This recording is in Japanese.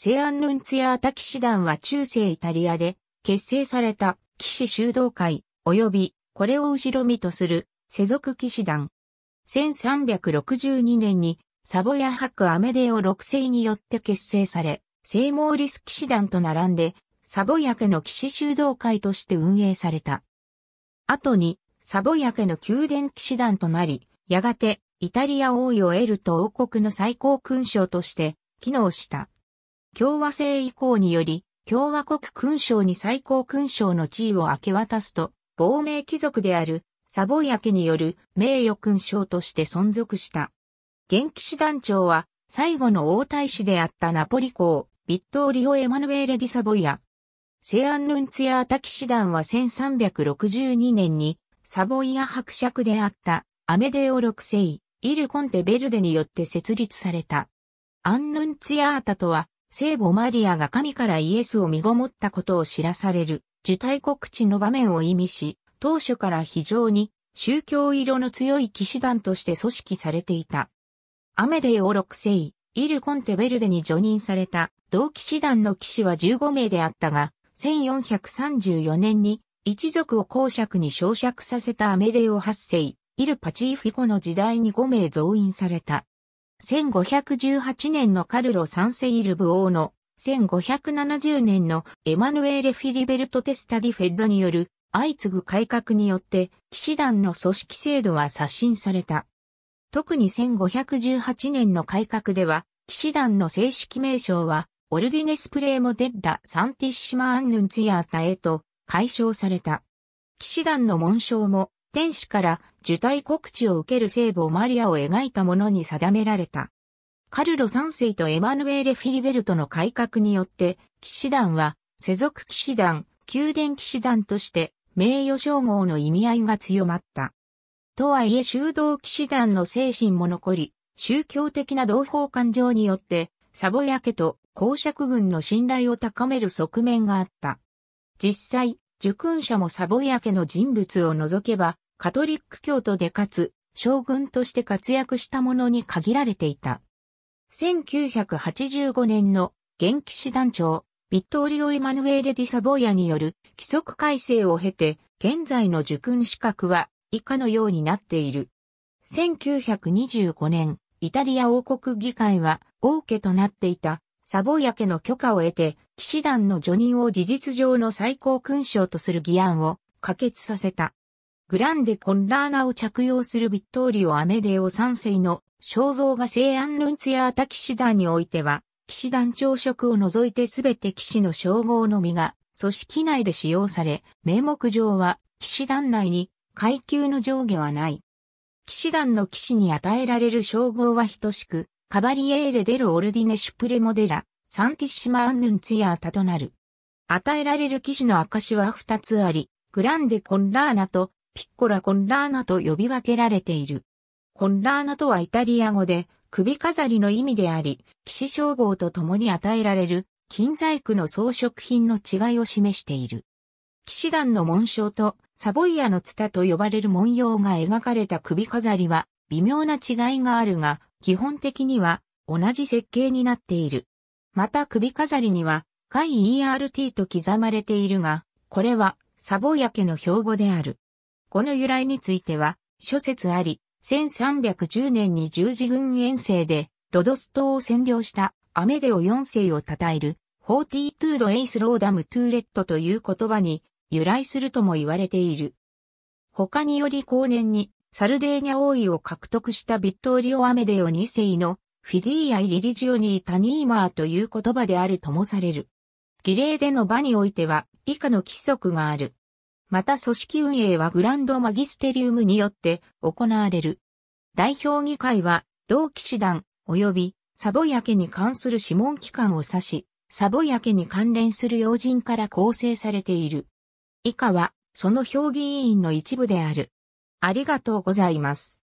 西安ヌンツィアータ騎士団は中世イタリアで結成された騎士修道会及びこれを後ろ身とする世俗騎士団。1362年にサボヤ博アメデオ6世によって結成され、聖モーリス騎士団と並んでサボヤ家の騎士修道会として運営された。後にサボヤ家の宮殿騎士団となり、やがてイタリア王位を得ると王国の最高勲章として機能した。共和制以降により、共和国勲章に最高勲章の地位を明け渡すと、亡命貴族であるサボイア家による名誉勲章として存続した。現騎士団長は、最後の王太子であったナポリ公、ビットーリオ・エマヌエーレ・ディ・サボイア。アンヌンツヤータ騎士団は1362年に、サボイア伯爵であったアメデオセ世、イル・コンテ・ベルデによって設立された。アンヌンツィアータとは、聖母マリアが神からイエスを身ごもったことを知らされる、受胎告知の場面を意味し、当初から非常に宗教色の強い騎士団として組織されていた。アメデオ6世、イル・コンテ・ベルデに除任された同騎士団の騎士は15名であったが、1434年に一族を公爵に召爵させたアメデオ8世、イル・パチーフィコの時代に5名増員された。1518年のカルロ・サンセイルブ王の1570年のエマヌエーレ・フィリベルト・テスタディ・フェッロによる相次ぐ改革によって騎士団の組織制度は刷新された。特に1518年の改革では騎士団の正式名称はオルディネスプレーモデッラ・サンティッシマ・アンヌンツィアータへと解消された。騎士団の紋章も天使から受胎告知を受ける聖母マリアを描いたものに定められた。カルロ3世とエマヌエーレ・フィリベルトの改革によって、騎士団は、世俗騎士団、宮殿騎士団として、名誉称号の意味合いが強まった。とはいえ修道騎士団の精神も残り、宗教的な同胞感情によって、サボヤ家と公爵軍の信頼を高める側面があった。実際、受勲者もサボヤ家の人物を除けば、カトリック教徒でかつ、将軍として活躍した者に限られていた。1985年の現騎士団長、ビットーリオ・イマヌエーレ・ディ・サボーヤによる規則改正を経て、現在の受訓資格は以下のようになっている。1925年、イタリア王国議会は王家となっていたサボーヤ家の許可を得て、騎士団の助任を事実上の最高勲章とする議案を可決させた。グランデ・コンラーナを着用するビットーリオ・アメデオ3世の肖像がアンルンツヤータ騎士団においては、騎士団朝食を除いてすべて騎士の称号のみが組織内で使用され、名目上は騎士団内に階級の上下はない。騎士団の騎士に与えられる称号は等しく、カバリエーレ・デル・オルディネ・シュプレモデラ、サンティッシマ・アンヌンツヤータとなる。与えられる騎士の証は二つあり、グランデ・コンラーナとピッコラ・コンラーナと呼び分けられている。コンラーナとはイタリア語で、首飾りの意味であり、騎士称号と共に与えられる、金細工の装飾品の違いを示している。騎士団の紋章と、サボイアのツタと呼ばれる文様が描かれた首飾りは、微妙な違いがあるが、基本的には、同じ設計になっている。また首飾りには、ガイ ERT と刻まれているが、これは、サボイア家の標語である。この由来については、諸説あり、1310年に十字軍遠征で、ロドス島を占領したアメデオ4世を称える、42度エイスローダムトゥーレットという言葉に由来するとも言われている。他により後年にサルデーニャ王位を獲得したビットーリオ・アメデオ2世のフィディアイ・リリジオニー・タニーマーという言葉であるともされる。儀礼での場においては以下の規則がある。また組織運営はグランドマギステリウムによって行われる。代表議会は、同騎士団及びサボヤ家に関する諮問機関を指し、サボヤ家に関連する要人から構成されている。以下は、その評議委員の一部である。ありがとうございます。